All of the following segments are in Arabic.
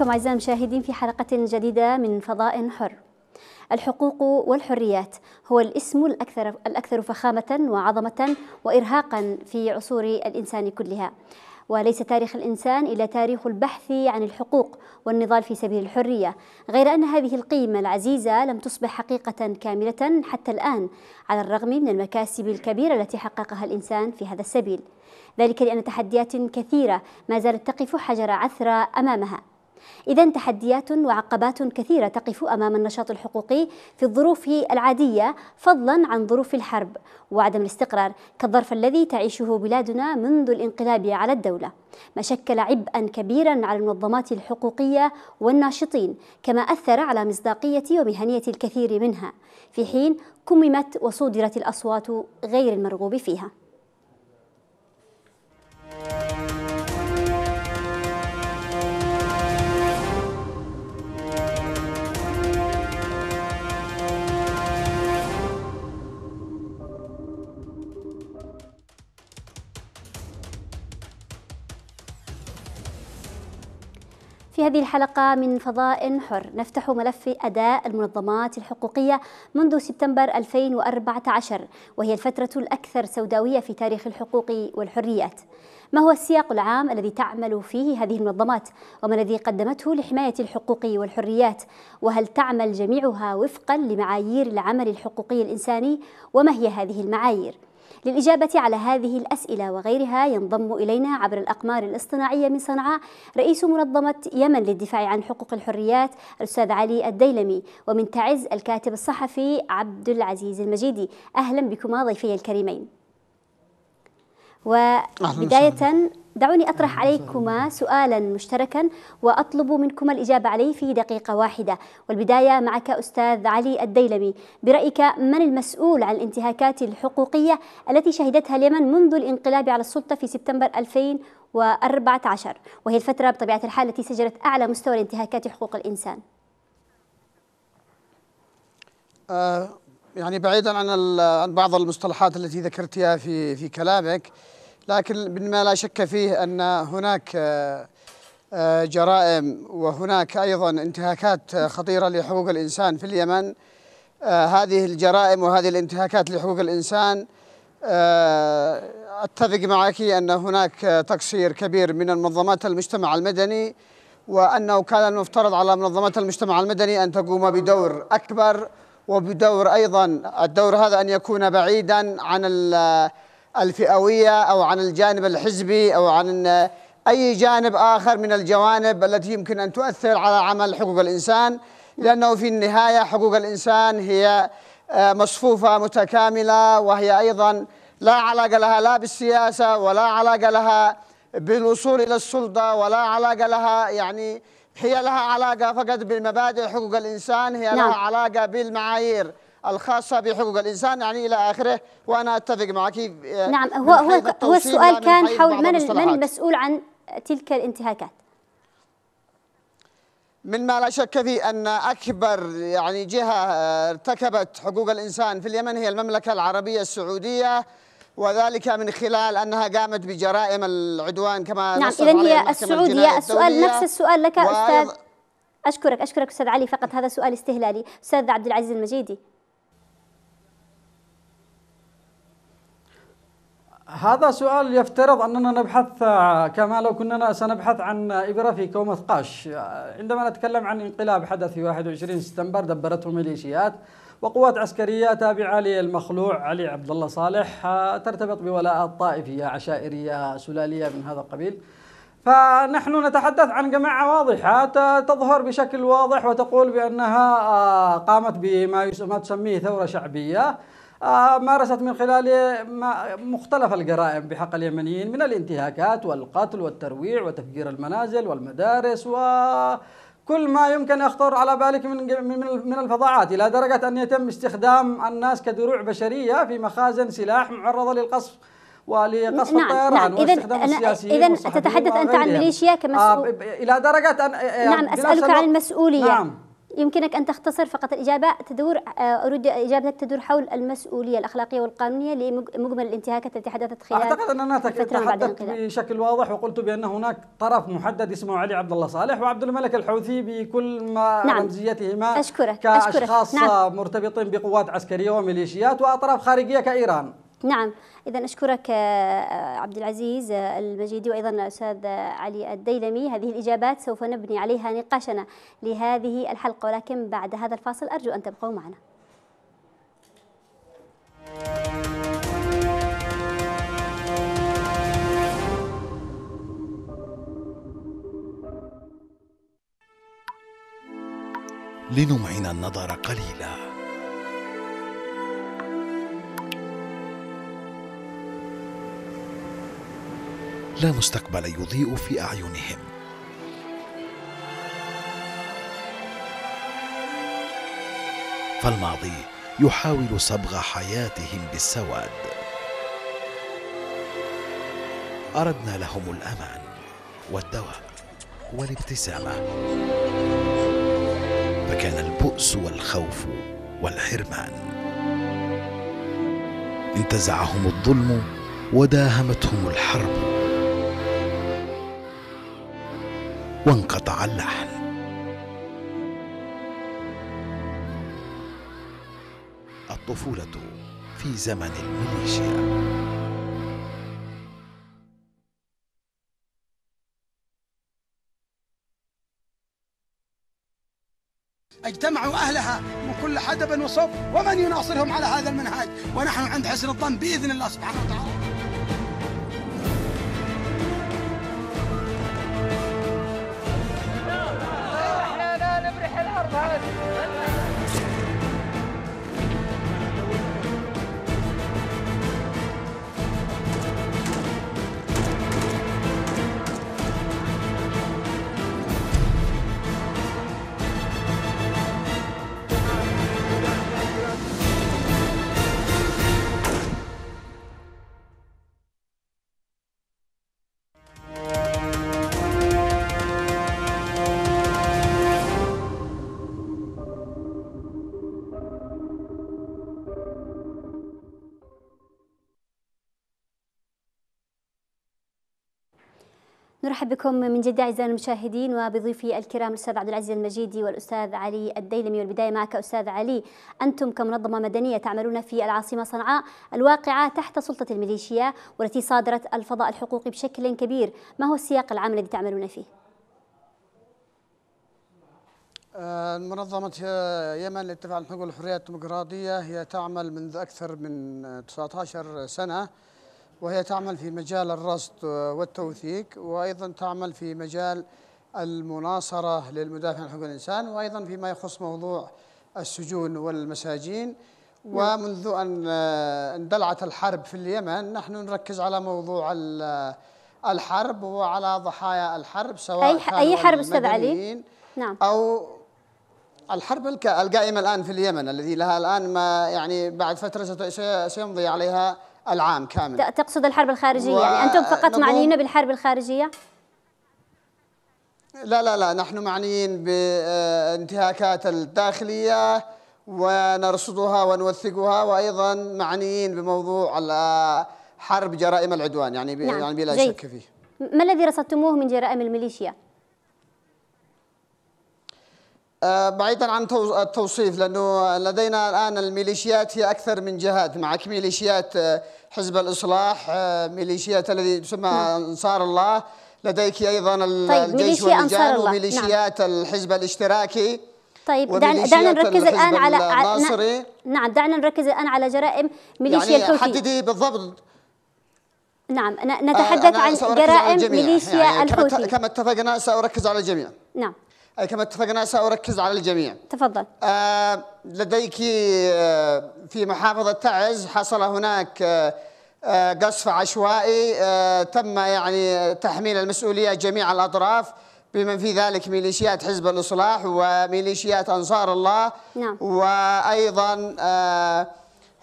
بكم أعزائي المشاهدين في حلقة جديدة من فضاء حر الحقوق والحريات هو الاسم الأكثر, الأكثر فخامة وعظمة وإرهاقا في عصور الإنسان كلها وليس تاريخ الإنسان إلا تاريخ البحث عن الحقوق والنضال في سبيل الحرية غير أن هذه القيمة العزيزة لم تصبح حقيقة كاملة حتى الآن على الرغم من المكاسب الكبيرة التي حققها الإنسان في هذا السبيل ذلك لأن تحديات كثيرة ما زالت تقف حجر عثرة أمامها إذا تحديات وعقبات كثيرة تقف أمام النشاط الحقوقي في الظروف العادية فضلا عن ظروف الحرب وعدم الاستقرار كالظرف الذي تعيشه بلادنا منذ الانقلاب على الدولة ما شكل عبئا كبيرا على المنظمات الحقوقية والناشطين كما أثر على مصداقية ومهنية الكثير منها في حين كممت وصودرت الأصوات غير المرغوب فيها في هذه الحلقة من فضاء حر نفتح ملف أداء المنظمات الحقوقية منذ سبتمبر 2014 وهي الفترة الأكثر سوداوية في تاريخ الحقوق والحريات ما هو السياق العام الذي تعمل فيه هذه المنظمات وما الذي قدمته لحماية الحقوق والحريات وهل تعمل جميعها وفقا لمعايير العمل الحقوقي الإنساني وما هي هذه المعايير؟ للإجابة على هذه الأسئلة وغيرها ينضم إلينا عبر الأقمار الاصطناعية من صنعاء رئيس منظمة يمن للدفاع عن حقوق الحريات الأستاذ علي الديلمي ومن تعز الكاتب الصحفي عبد العزيز المجيدي أهلا بكما ضيفي الكريمين وبداية دعوني أطرح عليكما سؤالا مشتركا وأطلب منكما الإجابة عليه في دقيقة واحدة والبداية معك أستاذ علي الديلمي برأيك من المسؤول عن الانتهاكات الحقوقية التي شهدتها اليمن منذ الانقلاب على السلطة في سبتمبر 2014 وهي الفترة بطبيعة الحال التي سجلت أعلى مستوى لانتهاكات حقوق الإنسان آه، يعني بعيدا عن عن بعض المصطلحات التي ذكرتها في في كلامك لكن مما لا شك فيه أن هناك آه، آه، جرائم وهناك أيضا انتهاكات آه، خطيرة لحقوق الإنسان في اليمن هذه الجرائم وهذه الانتهاكات لحقوق الإنسان أتفق معك أن هناك تقصير كبير من منظمات المجتمع المدني وأنه كان المفترض على منظمات المجتمع المدني أن تقوم بدور أكبر وبدور أيضا الدور هذا أن يكون بعيدا عن الفئوية أو عن الجانب الحزبي أو عن أي جانب آخر من الجوانب التي يمكن أن تؤثر على عمل حقوق الإنسان لأنه في النهاية حقوق الإنسان هي آه، مصفوفة متكاملة وهي أيضا لا علاقة لها لا بالسياسة ولا علاقة لها بالوصول إلى السلطة ولا علاقة لها يعني هي لها علاقة فقط بالمبادئ حقوق الإنسان هي نعم. لها علاقة بالمعايير الخاصة بحقوق الإنسان يعني إلى آخره وأنا أتفق معك نعم هو هو, هو السؤال يعني كان حول من من المسؤول عن تلك الانتهاكات مما لا شك فيه أن أكبر يعني جهة ارتكبت حقوق الإنسان في اليمن هي المملكة العربية السعودية وذلك من خلال أنها قامت بجرائم العدوان كما نعم إذا هي السعودية السؤال نفس السؤال لك أستاذ أشكرك أشكرك أستاذ علي فقط هذا سؤال استهلالي أستاذ عبد العزيز المجيدي هذا سؤال يفترض أننا نبحث كما لو كنا سنبحث عن إبرة في كومة قاش عندما نتكلم عن انقلاب حدث في 21 سبتمبر دبرته ميليشيات وقوات عسكرية تابعة للمخلوع علي عبد الله صالح ترتبط بولاءات طائفية عشائرية سلالية من هذا القبيل فنحن نتحدث عن جماعة واضحة تظهر بشكل واضح وتقول بأنها آه، قامت بما ما تسميه ثورة شعبية آه، مارست من خلاله مختلف الجرائم بحق اليمنيين من الانتهاكات والقتل والترويع وتفجير المنازل والمدارس و كل ما يمكن يخطر على بالك من من الفظاعات الى درجه ان يتم استخدام الناس كدروع بشريه في مخازن سلاح معرضه للقصف ولقصف نعم الطيران نعم واستخدام السياسيين اذا تتحدث انت عن ميليشيا كمسؤول آه، الى درجه ان نعم اسالك عن المسؤوليه نعم يمكنك أن تختصر فقط الإجابة تدور آه، أريد إجابتك تدور حول المسؤولية الأخلاقية والقانونية لمجمل الانتهاكات التي حدثت خلال أعتقد أننا تحدثت بشكل واضح وقلت بأن هناك طرف محدد اسمه علي عبد الله صالح وعبد الملك الحوثي بكل ما نعم. رمزيتهما أشكرك. كأشخاص أشكرك. نعم. مرتبطين بقوات عسكرية وميليشيات وأطراف خارجية كإيران نعم اذا اشكرك آه، آه، عبد العزيز آه، المجيدي وايضا الاستاذ علي الديلمي هذه الاجابات سوف نبني عليها نقاشنا لهذه الحلقه ولكن بعد هذا الفاصل ارجو ان تبقوا معنا لنمعن النظر قليلاً لا مستقبل يضيء في اعينهم فالماضي يحاول صبغ حياتهم بالسواد اردنا لهم الامان والدواء والابتسامه فكان البؤس والخوف والحرمان انتزعهم الظلم وداهمتهم الحرب وانقطع اللحن الطفولة في زمن الميليشيا اجتمعوا أهلها من كل حدب وصوب ومن يناصرهم على هذا المنهاج ونحن عند حسن الظن بإذن الله سبحانه وتعالى نرحب بكم من جدة أعزائي المشاهدين وبضيفي الكرام الأستاذ عبد العزيز المجيدي والأستاذ علي الديلمي والبداية معك أستاذ علي أنتم كمنظمة مدنية تعملون في العاصمة صنعاء الواقعة تحت سلطة الميليشيا والتي صادرت الفضاء الحقوقي بشكل كبير ما هو السياق العام الذي تعملون فيه؟ آه، منظمة يمن للدفاع عن الحقوق والحريات الديمقراطية هي تعمل منذ أكثر من 19 سنة وهي تعمل في مجال الرصد والتوثيق وأيضا تعمل في مجال المناصرة للمدافع عن حقوق الإنسان وأيضا فيما يخص موضوع السجون والمساجين نعم. ومنذ أن اندلعت الحرب في اليمن نحن نركز على موضوع الحرب وعلى ضحايا الحرب سواء أي, أي حرب أستاذ علي؟ نعم أو الحرب القائمة الآن في اليمن الذي لها الآن ما يعني بعد فترة سيمضي عليها العام كامل تقصد الحرب الخارجية يعني و... يعني أنتم فقط نضم... معنيين بالحرب الخارجية؟ لا لا لا نحن معنيين بانتهاكات آه، الداخلية ونرصدها ونوثقها وأيضا معنيين بموضوع آه، حرب جرائم العدوان يعني نعم. يعني بلا جيد. شك فيه ما الذي رصدتموه من جرائم الميليشيا؟ آه، بعيدا عن التوصيف لانه لدينا الان الميليشيات هي اكثر من جهات معك ميليشيات آه، حزب الاصلاح آه، ميليشيات الذي تسمى نعم. انصار الله لديك ايضا طيب ميليشيا انصار نعم. وميليشيات نعم. الحزب الاشتراكي طيب دعنا دعنا نركز الان على الناصري نعم دعنا نركز الان على جرائم ميليشيا يعني الحوثي حددي بالضبط نعم نتحدث عن جرائم ميليشيا يعني الحوثي كما اتفقنا ساركز على الجميع نعم كما اتفقنا سأركز على الجميع تفضل آه لديك آه، في محافظة تعز حصل هناك آه, آه، قصف عشوائي آه، تم يعني تحميل المسؤولية جميع الأطراف بمن في ذلك ميليشيات حزب الإصلاح وميليشيات أنصار الله نعم. وأيضا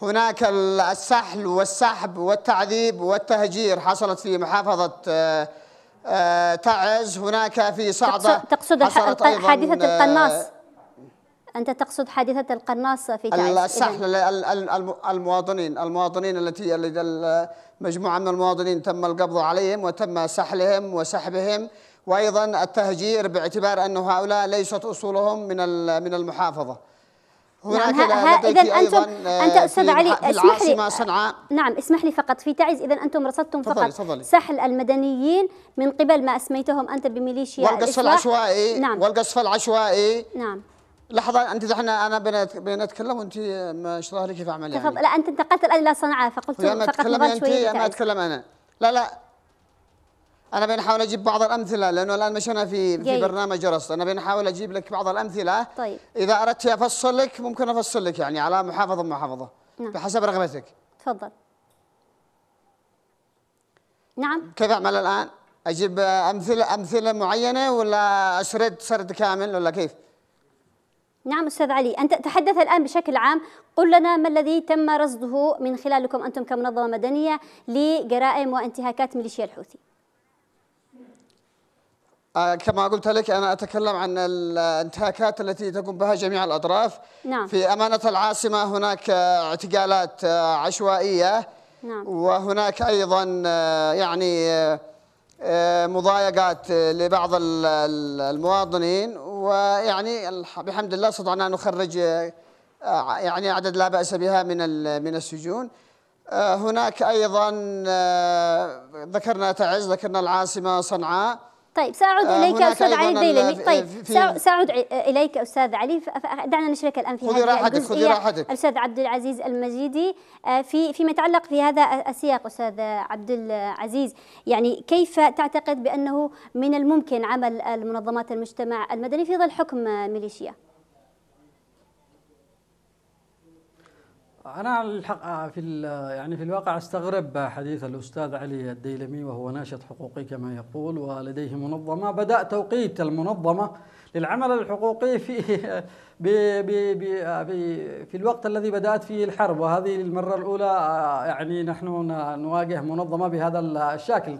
هناك السحل والسحب والتعذيب والتهجير حصلت في محافظة آه، تعز هناك في صعدة تقصد حادثة آه، القناص أنت تقصد حادثة القناص في تعز السحل المواطنين المواطنين التي مجموعة من المواطنين تم القبض عليهم وتم سحلهم وسحبهم وأيضا التهجير باعتبار أن هؤلاء ليست أصولهم من من المحافظة نعم اذا انتم آه، انت استاذ علي اسمح لي صنعاء نعم اسمح لي فقط في تعز اذا انتم رصدتم فقط فضلي فضلي سحل المدنيين من قبل ما اسميتهم انت بميليشيا والقصف العشوائي نعم والقصف العشوائي نعم لحظة أنت دحين أنا بنتكلم وأنت مش ظاهر كيف أعمل يعني لا أنت انتقلت الآن إلى صنعاء فقلت فقط أنا أتكلم أنت أنا أتكلم أنا لا لا انا بنحاول اجيب بعض الامثله لانه الان مشينا في في برنامج رصد انا بنحاول اجيب لك بعض الامثله طيب اذا اردت افصل لك ممكن افصل لك يعني على محافظه محافظه نعم. بحسب رغبتك تفضل نعم كيف اعمل الان اجيب امثله امثله معينه ولا اسرد سرد كامل ولا كيف نعم استاذ علي انت تحدث الان بشكل عام قل لنا ما الذي تم رصده من خلالكم انتم كمنظمه مدنيه لجرائم وانتهاكات ميليشيا الحوثي آه، كما قلت لك أنا أتكلم عن الانتهاكات التي تقوم بها جميع الأطراف نعم. في أمانة العاصمة هناك اعتقالات عشوائية نعم. وهناك أيضا آه، يعني آه، مضايقات لبعض المواطنين ويعني بحمد الله استطعنا أن نخرج يعني عدد لا بأس بها من من السجون هناك أيضا ذكرنا تعز ذكرنا العاصمة صنعاء طيب سأعود إليك أستاذ علي الديلمي طيب سأعود إليك أستاذ علي دعنا نشرك الآن في خذي راحتك خذي راحتك الأستاذ عبد العزيز المجيدي آه، في فيما يتعلق في هذا السياق أستاذ عبد العزيز يعني كيف تعتقد بأنه من الممكن عمل المنظمات المجتمع المدني في ظل حكم ميليشيا؟ أنا الحق آه، في يعني في الواقع استغرب حديث الأستاذ علي الديلمي وهو ناشط حقوقي كما يقول ولديه منظمة بدأ توقيت المنظمة للعمل الحقوقي في بي بي بي في الوقت الذي بدأت فيه الحرب وهذه المرة الأولى آه، يعني نحن نواجه منظمة بهذا الشكل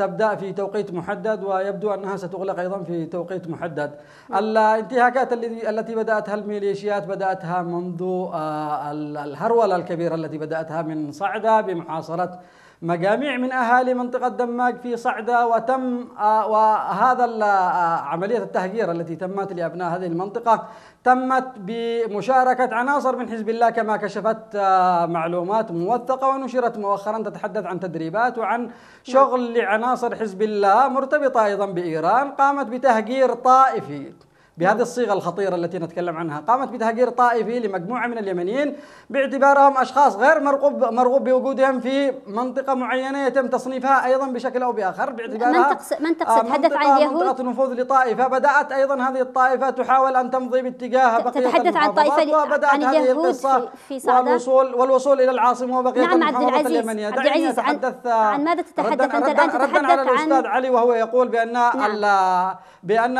تبدأ في توقيت محدد ويبدو أنها ستغلق أيضا في توقيت محدد نعم. الانتهاكات التي بدأتها الميليشيات بدأتها منذ آه، الهرولة الكبيرة التي بدأتها من صعدة بمحاصرة مجاميع من أهالي منطقة دماج في صعدة وتم آه، وهذا آه، عملية التهجير التي تمت لأبناء هذه المنطقة تمت بمشاركة عناصر من حزب الله كما كشفت آه، معلومات موثقة ونشرت مؤخرا تتحدث عن تدريبات وعن شغل لعناصر حزب الله مرتبطة أيضا بإيران قامت بتهجير طائفي بهذه الصيغة الخطيرة التي نتكلم عنها قامت بتهجير طائفي لمجموعة من اليمنيين باعتبارهم أشخاص غير مرغوب مرغوب بوجودهم في منطقة معينة يتم تصنيفها أيضا بشكل أو بآخر باعتبارها من تقصد, من تقصد هدف آه، عن اليهود منطقة نفوذ لطائفة بدأت أيضا هذه الطائفة تحاول أن تمضي باتجاه بقية تتحدث عن طائفة وبدأت عن هذه القصة في, صعدة والوصول والوصول إلى العاصمة وبقية نعم عبد العزيز اليمنية عبد العزيز عن, عن ماذا تتحدث أنت الآن تتحدث عن الأستاذ علي وهو يقول بأن نعم بأن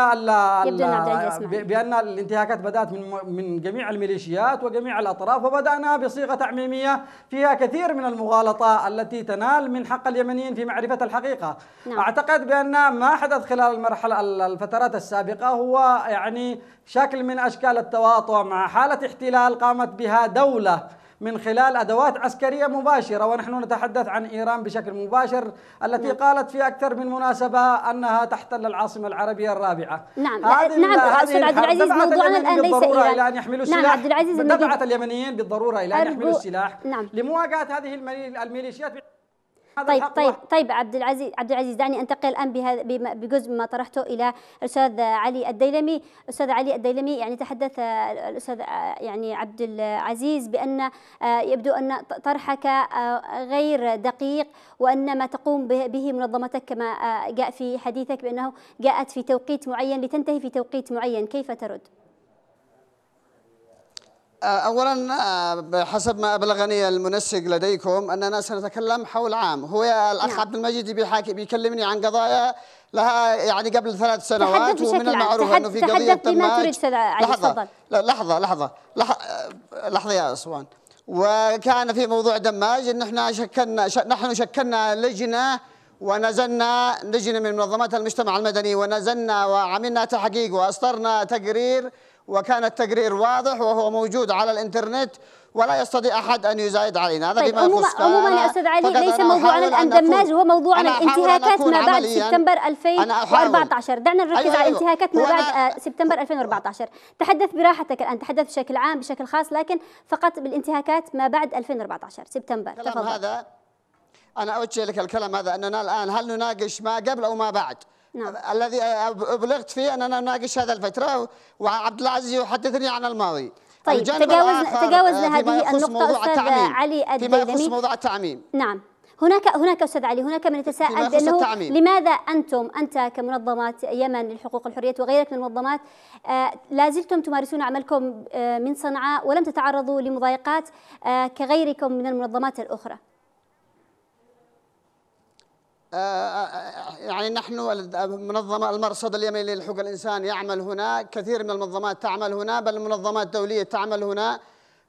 يبدو عبد العزيز بأن الانتهاكات بدأت من من جميع الميليشيات وجميع الأطراف وبدأنا بصيغة تعميمية فيها كثير من المغالطة التي تنال من حق اليمنيين في معرفة الحقيقة نعم. أعتقد بأن ما حدث خلال المرحلة الفترات السابقة هو يعني شكل من أشكال التواطؤ مع حالة احتلال قامت بها دولة من خلال أدوات عسكرية مباشرة ونحن نتحدث عن إيران بشكل مباشر التي نعم. قالت في أكثر من مناسبة أنها تحتل العاصمة العربية الرابعة نعم هذه نعم أستاذ عبد العزيز موضوعنا الآن ليس إيران إلى أن يحملوا نعم عبد العزيز دفعت اليمنيين بالضرورة إلى أن يحملوا السلاح نعم. لمواجهة هذه الميليشيات طيب طيب طيب عبد العزيز عبد العزيز دعني انتقل الان بجزء ما طرحته الى الاستاذ علي الديلمي، الاستاذ علي الديلمي يعني تحدث الاستاذ يعني عبد العزيز بان آه، يبدو ان طرحك آه، غير دقيق وان ما تقوم به منظمتك كما آه، جاء في حديثك بانه جاءت في توقيت معين لتنتهي في توقيت معين، كيف ترد؟ آه، اولا آه، بحسب ما ابلغني المنسق لديكم اننا سنتكلم حول عام هو الاخ نعم. عبد المجيد بيحاكي بيكلمني عن قضايا لها يعني قبل ثلاث سنوات ومن المعروف انه في قضيه تماج لحظه لحظه لحظه آه، لحظه يا اسوان وكان في موضوع دماج ان احنا شكلنا نحن شكلنا لجنه ونزلنا لجنه من منظمات المجتمع المدني ونزلنا وعملنا تحقيق واصدرنا تقرير وكان التقرير واضح وهو موجود على الانترنت ولا يستطيع احد ان يزايد علينا هذا طيب بما عموما عموما استاذ علي ليس موضوعنا الاندماج هو موضوعنا الانتهاكات ما بعد سبتمبر 2014 دعنا نركز أيوة على الانتهاكات ما بعد آه، سبتمبر 2014 تحدث براحتك الان تحدث بشكل عام بشكل خاص لكن فقط بالانتهاكات ما بعد 2014 سبتمبر تفضل هذا انا اوجه لك الكلام هذا اننا الان هل نناقش ما قبل او ما بعد نعم. الذي ابلغت فيه ان انا اناقش هذا الفتره وعبد العزيز يحدثني عن الماضي طيب تجاوزنا تجاوزنا هذه النقطه استاذ علي الدليمي يخص موضوع التعميم نعم هناك هناك استاذ علي هناك من يتساءل بانه لماذا انتم انت كمنظمات يمن للحقوق والحريات وغيرك من المنظمات آه، لا زلتم تمارسون عملكم آه، من صنعاء ولم تتعرضوا لمضايقات آه، كغيركم من المنظمات الاخرى آه، آه، آه، يعني نحن منظمة المرصد اليمني للحقوق الإنسان يعمل هنا كثير من المنظمات تعمل هنا بل المنظمات الدولية تعمل هنا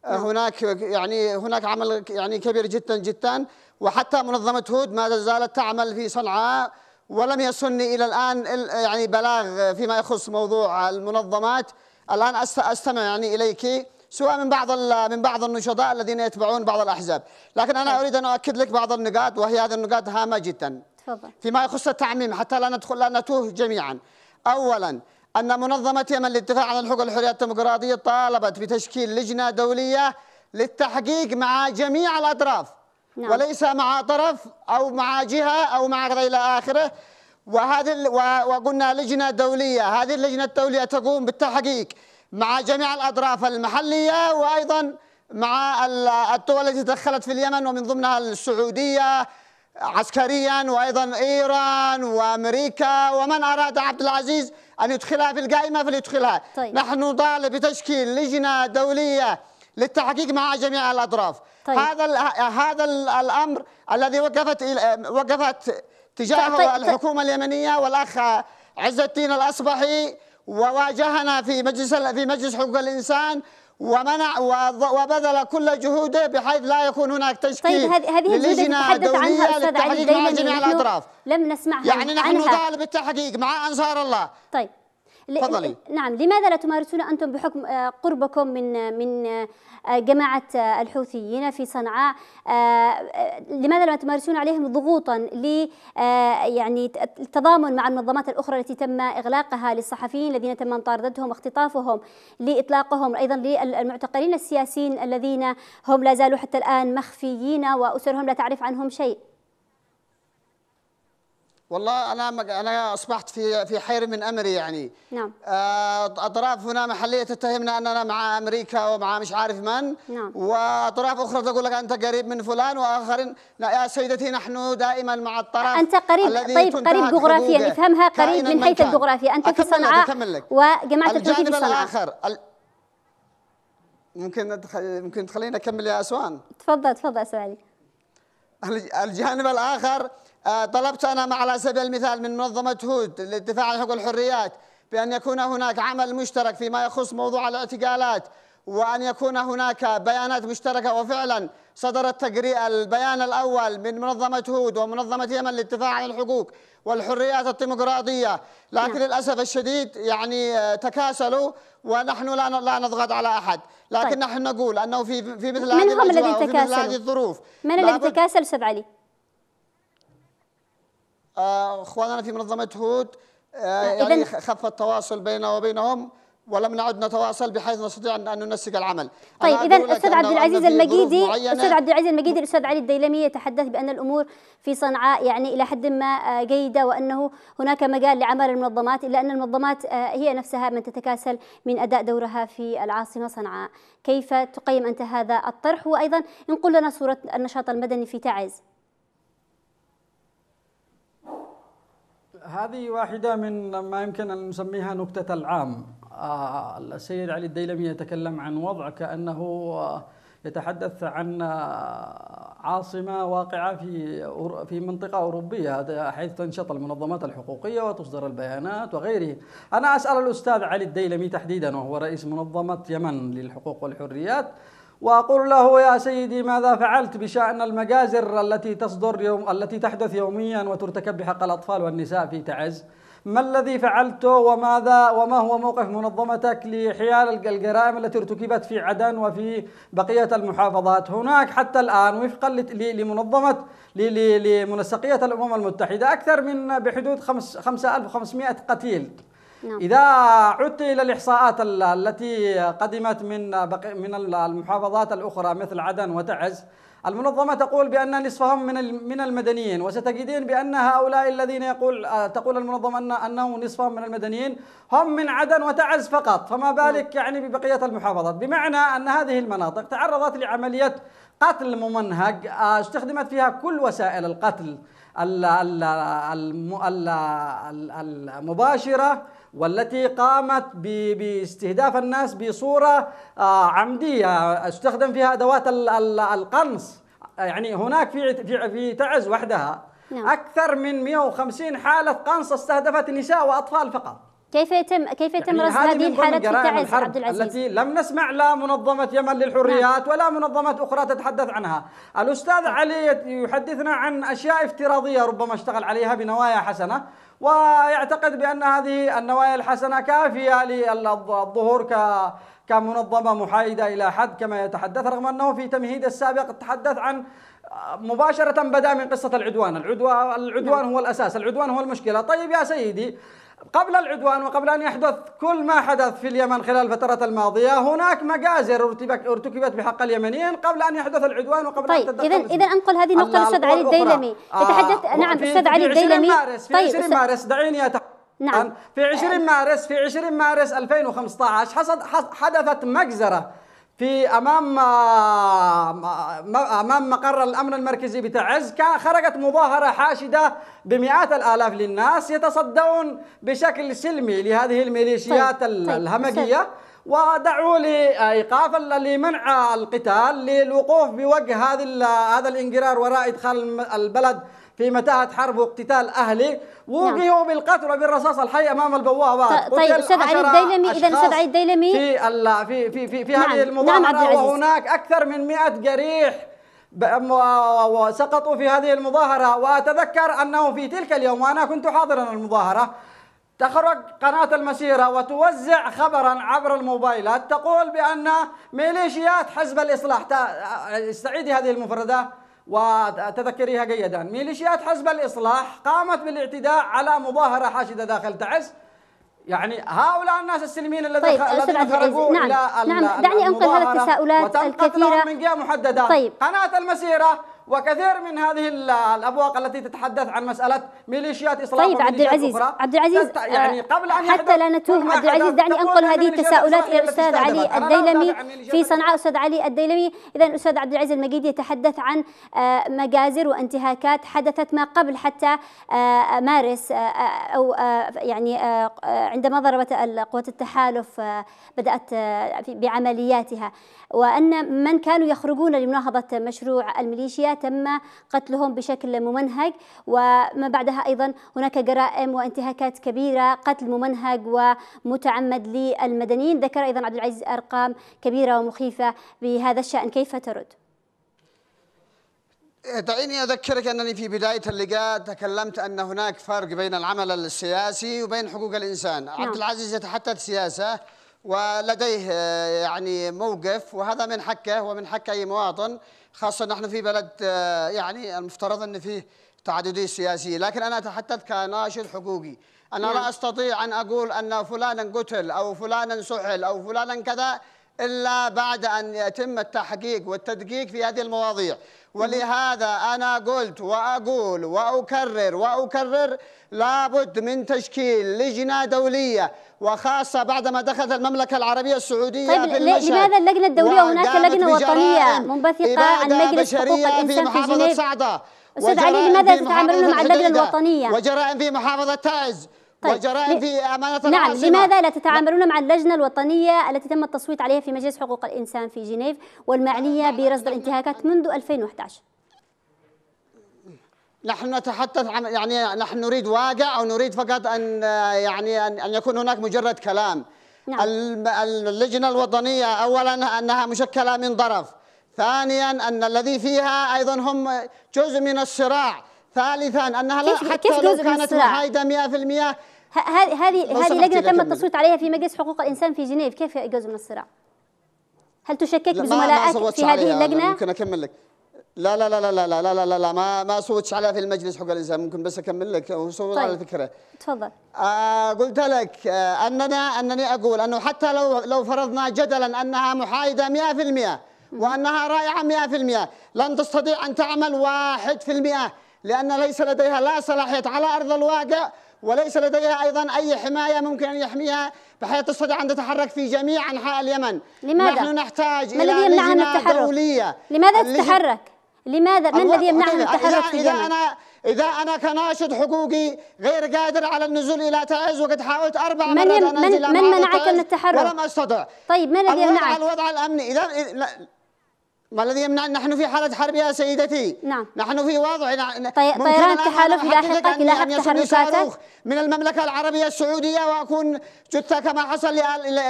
نعم. هناك يعني هناك عمل يعني كبير جدا جدا وحتى منظمة هود ما زالت تعمل في صنعاء ولم يصلني إلى الآن يعني بلاغ فيما يخص موضوع المنظمات الآن أستمع يعني إليك سواء من بعض من بعض النشطاء الذين يتبعون بعض الأحزاب لكن أنا نعم. أريد أن أؤكد لك بعض النقاط وهي هذه النقاط هامة جداً تفضل فيما يخص التعميم حتى لا ندخل لا نتوه جميعا اولا ان منظمه يمن للدفاع عن الحقوق والحريات الديمقراطيه طالبت بتشكيل لجنه دوليه للتحقيق مع جميع الاطراف نعم. وليس مع طرف او مع جهه او مع غير الى اخره وهذه وقلنا لجنه دوليه هذه اللجنه الدوليه تقوم بالتحقيق مع جميع الاطراف المحليه وايضا مع الدول التي تدخلت في اليمن ومن ضمنها السعوديه عسكريا وايضا ايران وامريكا ومن اراد عبد العزيز ان يدخلها في القائمه فليدخلها. طيب. نحن نطالب بتشكيل لجنه دوليه للتحقيق مع جميع الاطراف. طيب. هذا هذا الامر الذي وقفت وقفت تجاهه طيب،, طيب،, طيب. الحكومه اليمنيه والاخ عز الدين الاصبحي وواجهنا في مجلس في مجلس حقوق الانسان ومنع وبذل كل جهوده بحيث لا يكون هناك تشكيل طيب هذه للجنه دوليه للتحقيق مع جميع الاطراف لم نسمعها يعني نحن نطالب بالتحقيق مع انصار الله طيب تفضلي نعم لماذا لا تمارسون أنتم بحكم آه، قربكم من من آه، جماعة آه، الحوثيين في صنعاء لماذا لا تمارسون عليهم ضغوطا ل يعني التضامن مع المنظمات الأخرى التي تم إغلاقها للصحفيين الذين تم مطاردتهم واختطافهم لإطلاقهم أيضا للمعتقلين السياسيين الذين هم لا زالوا حتى الآن مخفيين وأسرهم لا تعرف عنهم شيء والله انا انا اصبحت في في حير من امري يعني نعم آه، اطراف هنا محليه تتهمنا اننا مع امريكا ومع مش عارف من نعم واطراف اخرى تقول لك انت قريب من فلان واخرين لا يا سيدتي نحن دائما مع الطرف انت قريب الذي طيب قريب جغرافيا افهمها قريب من حيث الجغرافيا انت في صنعاء وجماعه التوحيد في صنعاء الاخر ممكن ممكن تخليني اكمل يا اسوان تفضل تفضل سؤالي الجانب الاخر آه، طلبت أنا على سبيل المثال من منظمة هود للدفاع عن حقوق الحريات بأن يكون هناك عمل مشترك فيما يخص موضوع الاعتقالات وأن يكون هناك بيانات مشتركة وفعلا صدر التقرير البيان الأول من منظمة هود ومنظمة يمن للدفاع عن الحقوق والحريات الديمقراطية لكن نعم. للأسف الشديد يعني آه، تكاسلوا ونحن لا لا نضغط على أحد لكن طيب. نحن نقول أنه في في مثل هذه الظروف من هم الذي تكاسل؟ من الذي تكاسل أستاذ علي؟ اخواننا في منظمه هود آه، آه، يعني خف التواصل بيننا وبينهم ولم نعد نتواصل بحيث نستطيع ان ننسق العمل طيب اذا الاستاذ عبد العزيز المجيدي الاستاذ عبد العزيز المجيدي الاستاذ علي الديلمي يتحدث بان الامور في صنعاء يعني الى حد ما آه، جيده وانه هناك مجال لعمل المنظمات الا ان المنظمات هي نفسها من تتكاسل من اداء دورها في العاصمه صنعاء كيف تقيم انت هذا الطرح وايضا انقل لنا صوره النشاط المدني في تعز هذه واحدة من ما يمكن أن نسميها نكتة العام آه، السيد علي الديلمي يتكلم عن وضع كأنه يتحدث عن آه، عاصمة واقعة في في منطقة أوروبية حيث تنشط المنظمات الحقوقية وتصدر البيانات وغيره أنا أسأل الأستاذ علي الديلمي تحديدا وهو رئيس منظمة يمن للحقوق والحريات وأقول له يا سيدي ماذا فعلت بشأن المجازر التي تصدر يوم التي تحدث يوميا وترتكب بحق الأطفال والنساء في تعز ما الذي فعلته وماذا وما هو موقف منظمتك لحيال الجرائم التي ارتكبت في عدن وفي بقية المحافظات هناك حتى الآن وفقا لمنظمة لمنسقية الأمم المتحدة أكثر من بحدود 5500 قتيل نعم. إذا عدت إلى الإحصاءات التي قدمت من من المحافظات الأخرى مثل عدن وتعز المنظمة تقول بأن نصفهم من من المدنيين وستجدين بأن هؤلاء الذين يقول آه، تقول المنظمة أن أنه نصفهم من المدنيين هم من عدن وتعز فقط فما نعم. بالك يعني ببقية المحافظات بمعنى أن هذه المناطق تعرضت لعملية قتل ممنهج آه، استخدمت فيها كل وسائل القتل المباشرة والتي قامت باستهداف الناس بصورة آه، عمدية استخدم فيها أدوات القنص يعني هناك في في تعز وحدها نعم. أكثر من 150 حالة قنص استهدفت نساء وأطفال فقط كيف يتم كيف يتم يعني رصد هذه الحالات في تعز عبد العزيز؟ التي لم نسمع لا منظمه يمن للحريات نعم. ولا منظمات اخرى تتحدث عنها، الاستاذ طيب. علي يحدثنا عن اشياء افتراضيه ربما اشتغل عليها بنوايا حسنه ويعتقد بأن هذه النوايا الحسنة كافية للظهور ك كمنظمة محايدة إلى حد كما يتحدث رغم أنه في تمهيد السابق تحدث عن آه، مباشرة بدأ من قصة العدوان العدوان, العدوان هو الأساس العدوان هو المشكلة طيب يا سيدي قبل العدوان وقبل أن يحدث كل ما حدث في اليمن خلال الفترة الماضية هناك مجازر ارتكبت بحق اليمنيين قبل أن يحدث العدوان وقبل طيب أن إذا إذا أنقل هذه النقطة للأستاذ علي الديلمي آه يتحدث نعم الأستاذ علي الديلمي مارس في طيب 20 مارس دعيني أتحدث نعم آه، في 20 مارس في 20 مارس 2015 حصد حدثت مجزرة في امام آه، آه، آه، امام مقر الامن المركزي بتعز خرجت مظاهره حاشده بمئات الالاف للناس يتصدون بشكل سلمي لهذه الميليشيات طيب. طيب، الهمجيه ودعوا لايقاف لمنع القتال للوقوف بوجه هذه هذا الانقرار وراء ادخال البلد في متاهة حرب واقتتال اهلي نعم. وجهوا بالقتل وبالرصاص الحي أمام البوابات طيب أستاذ علي الديلمي إذا أستاذ علي الديلمي في في في في, في نعم. هذه المظاهرة نعم وهناك أكثر من 100 جريح وسقطوا في هذه المظاهرة وأتذكر أنه في تلك اليوم وأنا كنت حاضرا المظاهرة تخرج قناة المسيرة وتوزع خبرا عبر الموبايلات تقول بأن ميليشيات حزب الإصلاح استعيدي هذه المفردة وتذكريها جيدا ميليشيات حزب الإصلاح قامت بالاعتداء على مظاهرة حاشدة داخل تعز يعني هؤلاء الناس السلميين الذين طيب الذين خرجوا نعم. الى نعم دعني انقل هذه التساؤلات الكثيره من جهه محدده طيب. قناه المسيره وكثير من هذه الابواق التي تتحدث عن مساله ميليشيات اسلام طيب عبد العزيز عبد العزيز يعني آه، قبل ان حتى لا نتوه عبد العزيز دعني انقل هذه التساؤلات الى الاستاذ علي الديلمي في صنعاء استاذ علي الديلمي اذا الاستاذ عبد العزيز المجيد يتحدث عن آه، مجازر وانتهاكات حدثت ما قبل حتى آه، مارس او يعني عندما ضربت قوات التحالف بدات بعملياتها وان من كانوا يخرجون لمناهضه مشروع الميليشيات تم قتلهم بشكل ممنهج وما بعدها أيضا هناك جرائم وانتهاكات كبيرة قتل ممنهج ومتعمد للمدنيين ذكر أيضا عبد العزيز أرقام كبيرة ومخيفة بهذا الشأن كيف ترد؟ إيه، دعيني أذكرك أنني في بداية اللقاء تكلمت أن هناك فرق بين العمل السياسي وبين حقوق الإنسان نعم. عبد العزيز يتحدث سياسة ولديه آه، يعني موقف وهذا من حقه ومن حق اي مواطن خاصه نحن في بلد آه، يعني المفترض ان فيه تعدديه سياسيه لكن انا اتحدث كناشط حقوقي انا لا نعم. استطيع ان اقول ان فلانا قتل او فلانا سحل او فلانا كذا الا بعد ان يتم التحقيق والتدقيق في هذه المواضيع ولهذا أنا قلت وأقول وأكرر وأكرر لابد من تشكيل لجنة دولية وخاصة بعدما دخلت المملكة العربية السعودية طيب لماذا اللجنة الدولية وهناك لجنة وطنية منبثقة عن مجلس حقوق الإنسان في, جنيف أستاذ علي لماذا تتعاملون مع اللجنة الوطنية وجرائم في محافظة تعز طيب. وجرائم في أمانة نعم العاصمة. لماذا لا تتعاملون مع اللجنة الوطنية التي تم التصويت عليها في مجلس حقوق الإنسان في جنيف والمعنية برصد الانتهاكات منذ 2011 نحن نتحدث عن يعني نحن نريد واقع او نريد فقط ان يعني ان يكون هناك مجرد كلام نعم. اللجنه الوطنيه اولا انها مشكله من طرف ثانيا ان الذي فيها ايضا هم جزء من الصراع ثالثا انها لا حتى كيف لو كانت محايده 100% هذه هذه لجنه تم التصويت عليها في مجلس حقوق الانسان في جنيف كيف يجوز من الصراع؟ هل تشكك بزملائك في هذه اللجنه؟ ممكن اكمل لك لا لا لا لا لا لا لا لا لا ما ما صوتش عليها في المجلس حقوق الانسان ممكن بس اكمل لك وصوت طيب. على الفكره تفضل آه قلت لك آه اننا انني اقول انه حتى لو لو فرضنا جدلا انها محايده 100% وانها رائعه 100% لن تستطيع ان تعمل 1% لأن ليس لديها لا صلاحية على أرض الواقع وليس لديها أيضا أي حماية ممكن أن يحميها بحيث تستطيع أن تتحرك في جميع أنحاء اليمن لماذا؟ نحن نحتاج ما إلى لجنة التحرك؟ دولية لماذا تتحرك؟ لماذا؟ ما الذي يمنعها من التحرك في اليمن؟ إذا أنا إذا أنا كناشط حقوقي غير قادر على النزول إلى تعز وقد حاولت أربع من مرات يم... من, من منعك من التحرك؟ ولم أستطع طيب ما الذي يمنعك؟ الوضع الأمني إذا ما الذي يمنع نحن في حالة حرب يا سيدتي نعم نحن في وضع طي... طيران التحالف لاحقك لاحق تحركاتك من المملكة العربية السعودية وأكون جثة كما حصل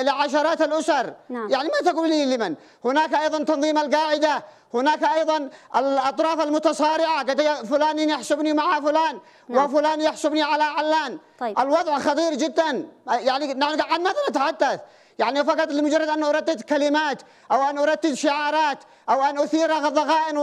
لعشرات الأسر نعم. يعني ما تقول لي لمن هناك أيضا تنظيم القاعدة هناك أيضا الأطراف المتصارعة قد فلان يحسبني مع فلان نعم. وفلان يحسبني على علان طيب. الوضع خطير جدا يعني نحن عن ماذا نتحدث يعني فقط لمجرد أن أردد كلمات أو أن أردد شعارات أو أن أثير ضغائن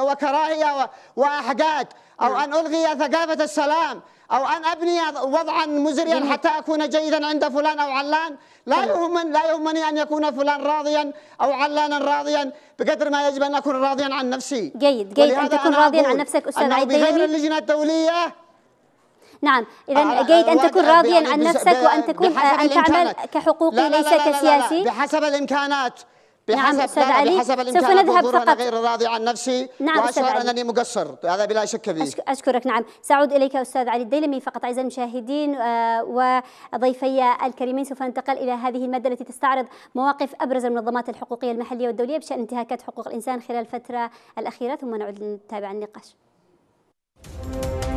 وكراهية وأحقاد أو نعم. أن ألغي ثقافة السلام أو أن أبني وضعا مزريا نعم. حتى أكون جيدا عند فلان أو علان لا نعم. يهمني لا يهمني أن يكون فلان راضيا أو علانا راضيا بقدر ما يجب أن أكون راضيا عن نفسي جيد جيد أن تكون راضيا عن نفسك أستاذ عيد بغير اللجنة الدولية نعم إذا آه، آه، جيد أن تكون راضيا عن نفسك وأن تكون آه، أن تعمل كحقوقي ليس كسياسي بحسب الإمكانات نعم، بحسب نعم علي بحسب سوف نذهب فقط أنا غير راضي عن نفسي نعم وأشعر علي. أنني مقصر هذا بلا شك فيه أشكرك نعم سأعود إليك أستاذ علي الديلمي فقط أعزائي المشاهدين وضيفي الكريمين سوف ننتقل إلى هذه المادة التي تستعرض مواقف أبرز المنظمات الحقوقية المحلية والدولية بشأن انتهاكات حقوق الإنسان خلال الفترة الأخيرة ثم نعود لنتابع النقاش Thank you.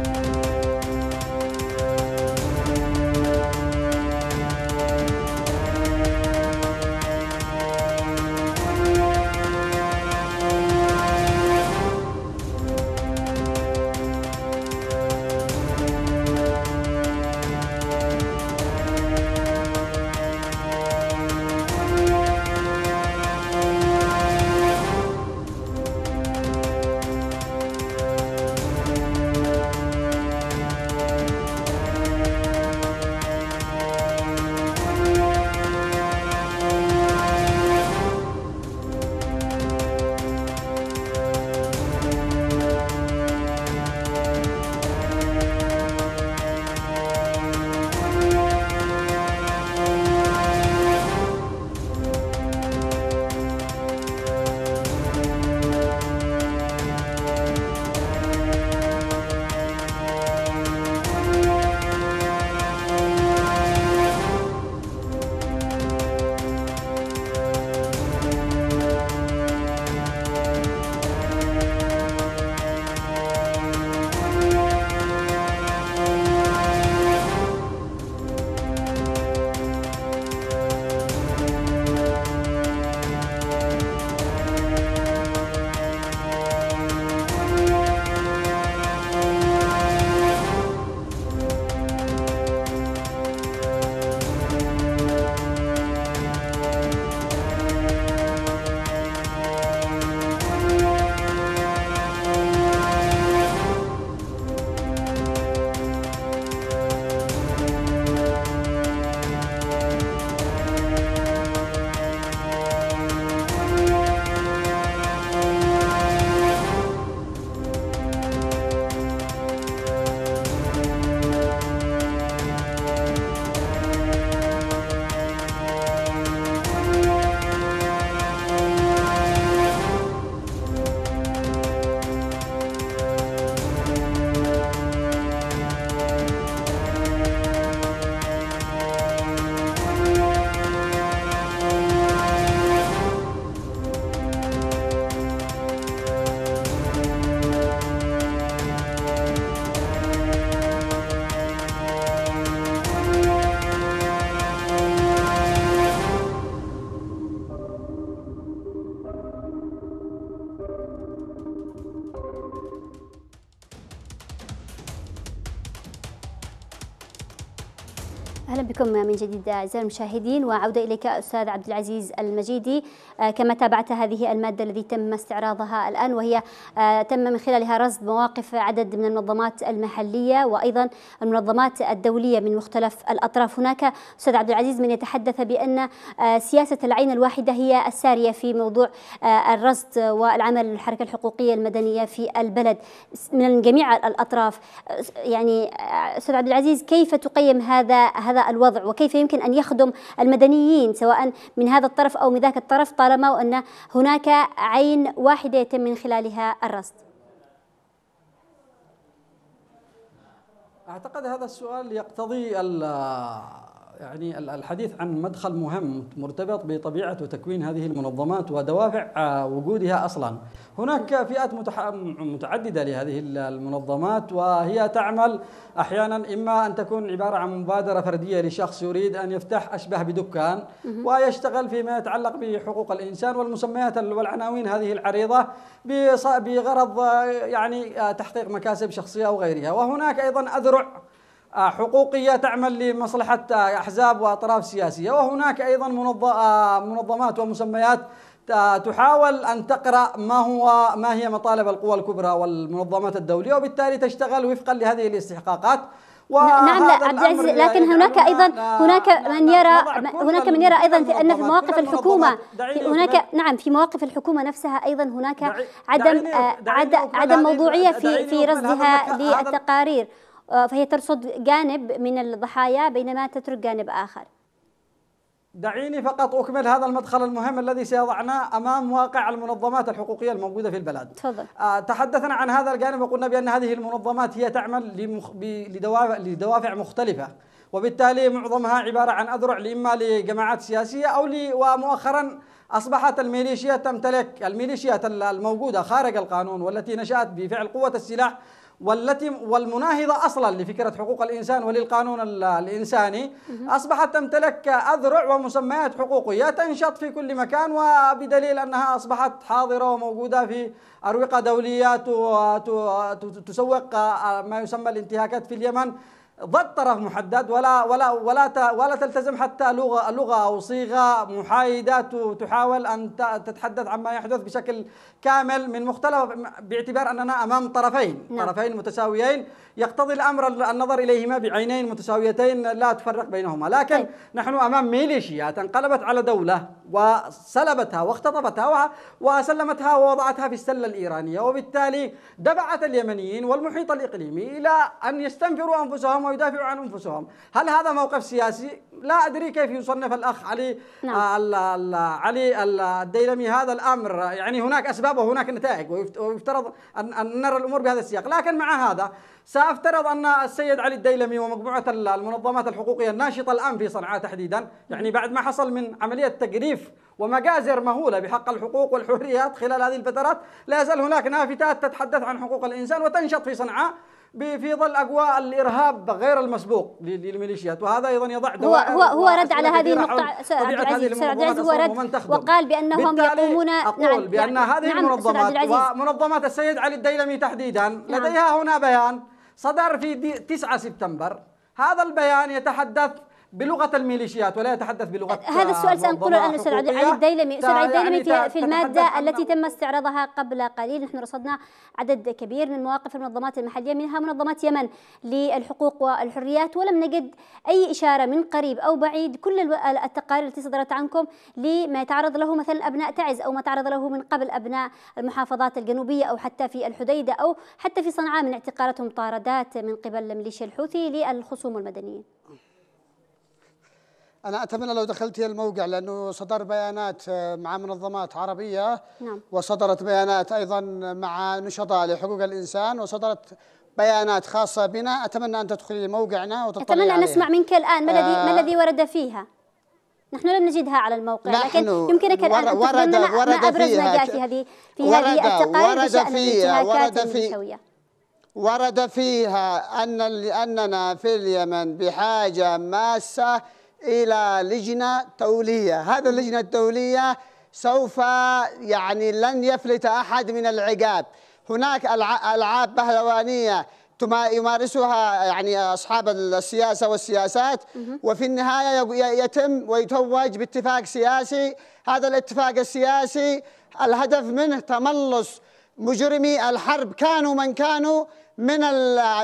بكم من جديد أعزائي المشاهدين وعودة إليك أستاذ عبد العزيز المجيدي آه، كما تابعت هذه المادة التي تم استعراضها الآن وهي آه، تم من خلالها رصد مواقف عدد من المنظمات المحلية وأيضا المنظمات الدولية من مختلف الأطراف هناك أستاذ عبد العزيز من يتحدث بأن آه، سياسة العين الواحدة هي السارية في موضوع الرصد والعمل الحركة الحقوقية المدنية في البلد من جميع الأطراف يعني أستاذ عبد العزيز كيف تقيم هذا هذا الوضع الوضع وكيف يمكن أن يخدم المدنيين سواء من هذا الطرف أو من ذاك الطرف طالما وأن هناك عين واحدة يتم من خلالها الرصد أعتقد هذا السؤال يقتضي يعني الحديث عن مدخل مهم مرتبط بطبيعة وتكوين هذه المنظمات ودوافع آه، وجودها أصلا هناك فئات متعددة لهذه المنظمات وهي تعمل أحيانا إما أن تكون عبارة عن مبادرة فردية لشخص يريد أن يفتح أشبه بدكان ويشتغل فيما يتعلق بحقوق الإنسان والمسميات والعناوين هذه العريضة بغرض آه، يعني آه، تحقيق مكاسب شخصية وغيرها وهناك أيضا أذرع حقوقيه تعمل لمصلحه احزاب واطراف سياسيه وهناك ايضا منظمات ومسميات تحاول ان تقرا ما هو ما هي مطالب القوى الكبرى والمنظمات الدوليه وبالتالي تشتغل وفقا لهذه الاستحقاقات نعم لا عبد العزيز لكن هناك ايضا هناك من يرى هناك من يرى ايضا في ان في مواقف الحكومه في هناك نعم في مواقف الحكومه نفسها ايضا هناك عدم آه، عدم موضوعيه في في رصدها للتقارير آه، فهي ترصد جانب من الضحايا بينما تترك جانب آخر دعيني فقط أكمل هذا المدخل المهم الذي سيضعناه أمام واقع المنظمات الحقوقية الموجودة في البلد تفضل. آه، تحدثنا عن هذا الجانب وقلنا بأن هذه المنظمات هي تعمل لمخ... ب... لدوافع... لدوافع مختلفة وبالتالي معظمها عبارة عن أذرع إما لجماعات سياسية أو ل... ومؤخرا أصبحت الميليشيا تمتلك الميليشيات الموجودة خارج القانون والتي نشأت بفعل قوة السلاح والتي والمناهضة أصلا لفكرة حقوق الإنسان وللقانون الإنساني أصبحت تمتلك أذرع ومسميات حقوقية تنشط في كل مكان وبدليل أنها أصبحت حاضرة وموجودة في أروقة دولية تسوق ما يسمى الانتهاكات في اليمن ضد طرف محدد ولا ولا ولا ولا تلتزم حتى لغه لغه او صيغه محايده تحاول ان تتحدث عما يحدث بشكل كامل من مختلف باعتبار اننا امام طرفين نعم. طرفين متساويين يقتضي الامر النظر اليهما بعينين متساويتين لا تفرق بينهما لكن طيب. نحن امام ميليشيات انقلبت على دوله وسلبتها واختطفتها وسلمتها ووضعتها في السله الايرانيه وبالتالي دفعت اليمنيين والمحيط الاقليمي الى ان يستنفروا انفسهم أنفسهم ويدافعوا عن أنفسهم هل هذا موقف سياسي؟ لا أدري كيف يصنف الأخ علي نعم. آه، علي الديلمي هذا الأمر يعني هناك أسباب وهناك نتائج ويفترض أن نرى الأمور بهذا السياق لكن مع هذا سافترض ان السيد علي الديلمي ومجموعه المنظمات الحقوقيه الناشطه الان في صنعاء تحديدا، يعني بعد ما حصل من عمليه تجريف ومجازر مهوله بحق الحقوق والحريات خلال هذه الفترات، لا يزال هناك نافتات تتحدث عن حقوق الانسان وتنشط في صنعاء في ظل اجواء الارهاب غير المسبوق للميليشيات وهذا ايضا يضع هو هو, هو رد على هذه النقطه سعد عبد العزيز عبد العزيز هو رد وقال بانهم يقومون نعم، أقول نعم بان هذه نعم المنظمات ومنظمات السيد علي الديلمي تحديدا نعم لديها هنا بيان صدر في 9 سبتمبر هذا البيان يتحدث بلغه الميليشيات ولا يتحدث بلغه هذا السؤال سانقله الان استاذ علي الديلمي استاذ علي الديلمي في, في الماده التي تم استعراضها قبل قليل نحن رصدنا عدد كبير من مواقف المنظمات المحليه منها منظمات يمن للحقوق والحريات ولم نجد اي اشاره من قريب او بعيد كل التقارير التي صدرت عنكم لما يتعرض له مثلا ابناء تعز او ما تعرض له من قبل ابناء المحافظات الجنوبيه او حتى في الحديده او حتى في صنعاء من اعتقالاتهم طاردات من قبل ميليشيا الحوثي للخصوم المدنيين أنا أتمنى لو دخلتي الموقع لأنه صدر بيانات آه، مع منظمات عربية نعم. وصدرت بيانات أيضا مع نشطاء لحقوق الإنسان وصدرت بيانات خاصة بنا أتمنى أن تدخلي موقعنا وتطلعي أتمنى أن نسمع منك الآن ما الذي آه ما الذي ورد فيها نحن لم نجدها على الموقع لكن يمكنك الآن أن ورد ما, ورد ما أبرز ما جاء في هذه في ورد هذه التقارير بشأن فيها ورد في ورد فيها أن أننا في اليمن بحاجة ماسة إلى لجنة تولية هذا اللجنة التولية سوف يعني لن يفلت أحد من العقاب هناك ألعاب بهلوانية يمارسها يعني اصحاب السياسه والسياسات وفي النهايه يتم ويتوج باتفاق سياسي، هذا الاتفاق السياسي الهدف منه تملص مجرمي الحرب كانوا من كانوا من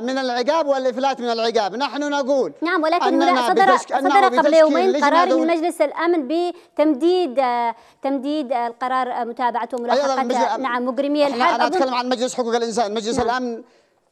من العقاب والافلات من العقاب، نحن نقول نعم ولكن صدر صدر قبل يومين قرار من مجلس الامن بتمديد تمديد القرار متابعه وملاحقه نعم مجرمي الحرب اتكلم عن مجلس حقوق الانسان، مجلس نعم. الامن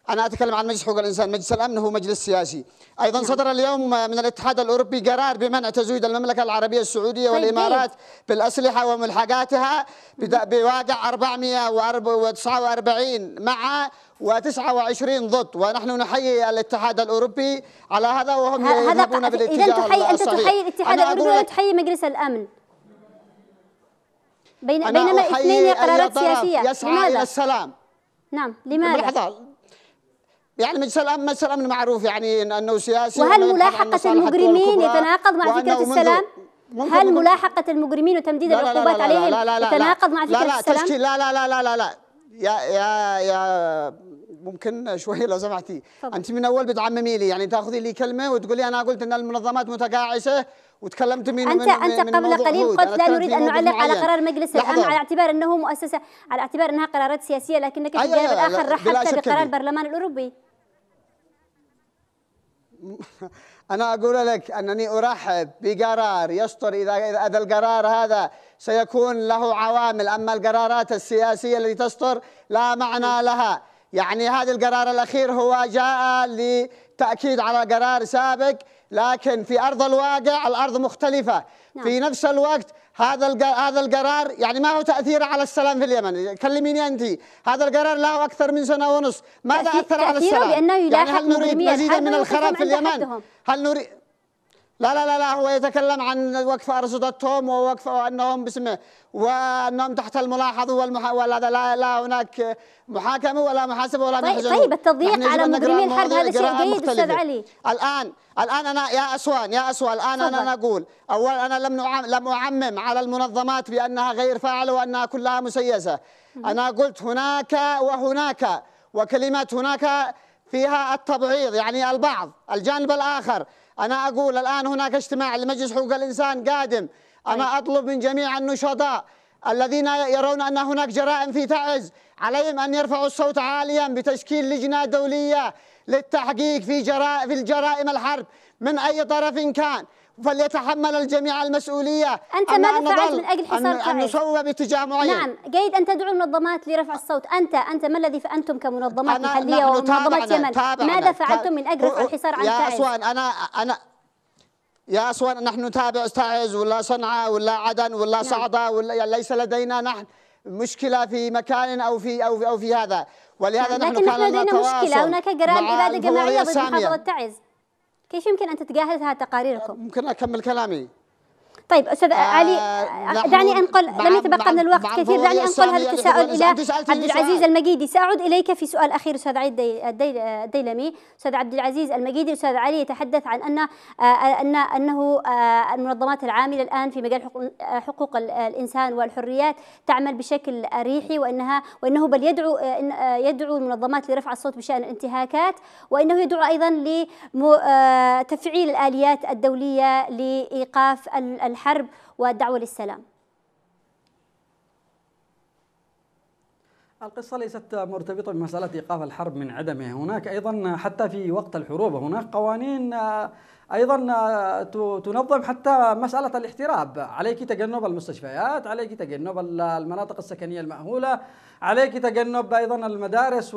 أنا أتكلم عن مجلس حقوق الإنسان مجلس الأمن هو مجلس سياسي أيضا نعم. صدر اليوم من الاتحاد الأوروبي قرار بمنع تزويد المملكة العربية السعودية طيب، والإمارات بالأسلحة وملحقاتها بواقع 449 مع و29 ضد ونحن نحيي الاتحاد الاوروبي على هذا وهم يذهبون بالاتجاه اذا تحيي انت تحيي الاتحاد الاوروبي ولا تحيي مجلس الامن بين بينما اثنين قرارات سياسيه يسعى لماذا؟ الى السلام نعم لماذا؟ لحظه يعني مجلس الامن مجلس الامن معروف يعني انه سياسي وهل ملاحقه المجرمين يتناقض مع فكره السلام؟ هل ملاحقه المجرمين وتمديد العقوبات عليهم يتناقض مع فكره لا السلام؟ لا لا لا لا لا لا لا يا يا يا ممكن شوي لو سمحتي انت من اول بتعممي لي يعني تاخذي لي كلمه وتقولي انا قلت ان المنظمات متقاعسه وتكلمت من انت من انت من قبل قليل قلت لا نريد ان نعلق على قرار مجلس الامن على اعتبار انه مؤسسه على اعتبار انها قرارات سياسيه لكنك في الجانب الاخر رحبت بقرار البرلمان الاوروبي أنا أقول لك أنني أرحب بقرار يصدر إذا هذا القرار هذا سيكون له عوامل أما القرارات السياسية التي تصدر لا معنى لها يعني هذا القرار الأخير هو جاء لتأكيد على قرار سابق لكن في ارض الواقع الارض مختلفه نعم. في نفس الوقت هذا هذا القرار يعني ما هو تاثيره على السلام في اليمن كلميني انت هذا القرار له اكثر من سنه ونص ماذا اثر على السلام بأنه يعني هل نريد مزيدا من الخراب في اليمن هل نريد لا لا لا لا هو يتكلم عن وقف أرصدتهم ووقف أنهم باسمه وأنهم تحت الملاحظة والمحا ولا لا, لا هناك محاكمة ولا محاسبة ولا طيب, محزنة. طيب التضييق على مجرمي الحرب هذا شيء جيد أستاذ علي الآن الآن أنا يا أسوان يا أسوان الآن أنا نقول أولا أنا لم نعم-، لم أعمم على المنظمات بأنها غير فاعلة وأنها كلها مسيسة أنا قلت هناك وهناك وكلمة هناك فيها التبعيض يعني البعض الجانب الآخر أنا أقول الآن هناك اجتماع لمجلس حقوق الإنسان قادم أنا طيب. أطلب من جميع النشطاء الذين يرون أن هناك جرائم في تعز عليهم أن يرفعوا الصوت عاليا بتشكيل لجنة دولية للتحقيق في جرائم في الجرائم الحرب من أي طرف كان فليتحمل الجميع المسؤولية أنت ماذا فعلت من أجل حصار قائد؟ أن نصوب باتجاه معين نعم جيد أن تدعو المنظمات لرفع الصوت أنت أنت ما الذي فأنتم كمنظمات محلية ومنظمات يمن تابعنا ماذا فعلتم من أجل رفع الحصار عن قائد؟ يا أسوان أنا أنا يا أسوان نحن نتابع تعز ولا صنعاء ولا عدن ولا نعم. صعدة ولا ليس لدينا نحن مشكلة في مكان أو في أو في, أو في هذا ولهذا نعم. نحن لكن نحن لدينا مشكلة هناك جرائم عبادة جماعية ضد محافظة تعز كيف يمكن أن تتجاهل هذه تقاريركم؟ ممكن أكمل كلامي طيب استاذ آه، علي آه، دعني انقل لم يتبقى من الوقت كثير دعني انقل هذا التساؤل الى عبد العزيز المجيدي ساعود اليك في سؤال اخير استاذ علي الديلمي استاذ عبد العزيز المجيدي استاذ علي يتحدث عن ان آه، ان انه المنظمات العامله الان في مجال حقوق الانسان والحريات تعمل بشكل ريحي وانها وانه بل يدعو يدعو المنظمات لرفع الصوت بشان الانتهاكات وانه يدعو ايضا لتفعيل الاليات الدوليه لايقاف الحرب والدعوة للسلام القصة ليست مرتبطة بمسألة إيقاف الحرب من عدمه هناك أيضا حتى في وقت الحروب هناك قوانين أيضا تنظم حتى مسألة الاحتراب عليك تجنب المستشفيات عليك تجنب المناطق السكنية المأهولة عليك تجنب أيضا المدارس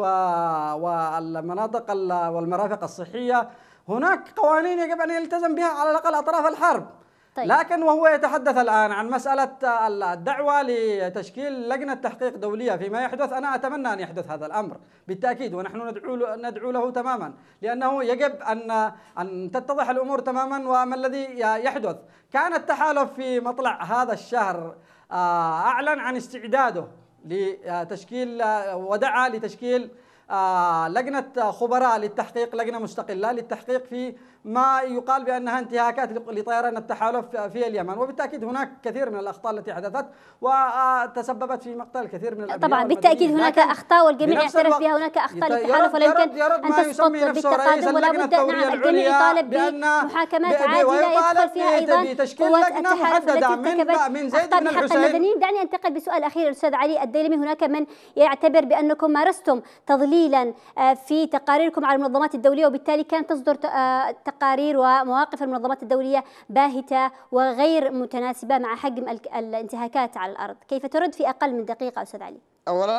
والمناطق والمرافق الصحية هناك قوانين يجب أن يلتزم بها على الأقل أطراف الحرب طيب. لكن وهو يتحدث الآن عن مسألة الدعوة لتشكيل لجنة تحقيق دولية فيما يحدث أنا أتمنى أن يحدث هذا الأمر بالتأكيد ونحن ندعو له, ندعو له تماما لأنه يجب أن أن تتضح الأمور تماما وما الذي يحدث كان التحالف في مطلع هذا الشهر آه، أعلن عن استعداده لتشكيل ودعا لتشكيل آه، لجنة خبراء للتحقيق لجنة مستقلة للتحقيق في ما يقال بأنها انتهاكات لطيران التحالف في اليمن وبالتأكيد هناك كثير من الأخطاء التي حدثت وتسببت في مقتل كثير من الأبناء طبعا بالتأكيد هناك أخطاء والجميع يعترف بها هناك أخطاء للتحالف ولا يمكن أن تسقط بالتقادم ولا بد نعم الجميع يطالب بمحاكمات عادله يدخل فيها أيضا قوات التحالف التي ارتكبت أخطاء حق المدنيين دعني أنتقل بسؤال أخير الأستاذ علي الديلمي هناك من يعتبر بأنكم مارستم تضليلا آه، في تقاريركم على المنظمات الدولية وبالتالي كان تصدر آه، تقارير ومواقف المنظمات الدولية باهتة وغير متناسبة مع حجم الانتهاكات على الأرض كيف ترد في أقل من دقيقة أستاذ علي اولا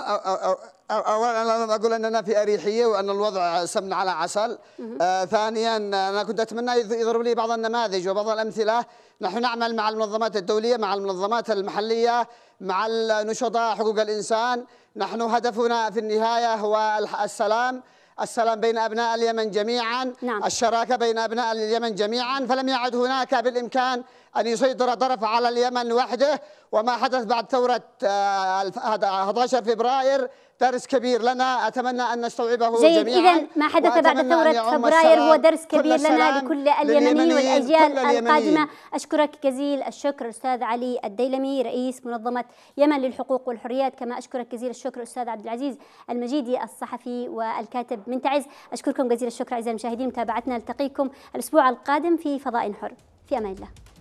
اولا انا اقول اننا في اريحيه وان الوضع سمن على عسل آه، ثانيا انا كنت اتمنى يضرب لي بعض النماذج وبعض الامثله نحن نعمل مع المنظمات الدوليه مع المنظمات المحليه مع النشطاء حقوق الانسان نحن هدفنا في النهايه هو السلام السلام بين أبناء اليمن جميعا نعم. الشراكة بين أبناء اليمن جميعا فلم يعد هناك بالإمكان أن يسيطر طرف على اليمن وحده وما حدث بعد ثورة 11 آه، فبراير درس كبير لنا أتمنى أن نستوعبه جميعا جميعا إذا ما حدث بعد ثورة فبراير هو درس كبير لنا لكل اليمنيين والأجيال القادمة أشكرك جزيل الشكر أستاذ علي الديلمي رئيس منظمة يمن للحقوق والحريات كما أشكرك جزيل الشكر أستاذ عبد العزيز المجيدي الصحفي والكاتب من تعز أشكركم جزيل الشكر أعزائي المشاهدين متابعتنا نلتقيكم الأسبوع القادم في فضاء حر في أمان الله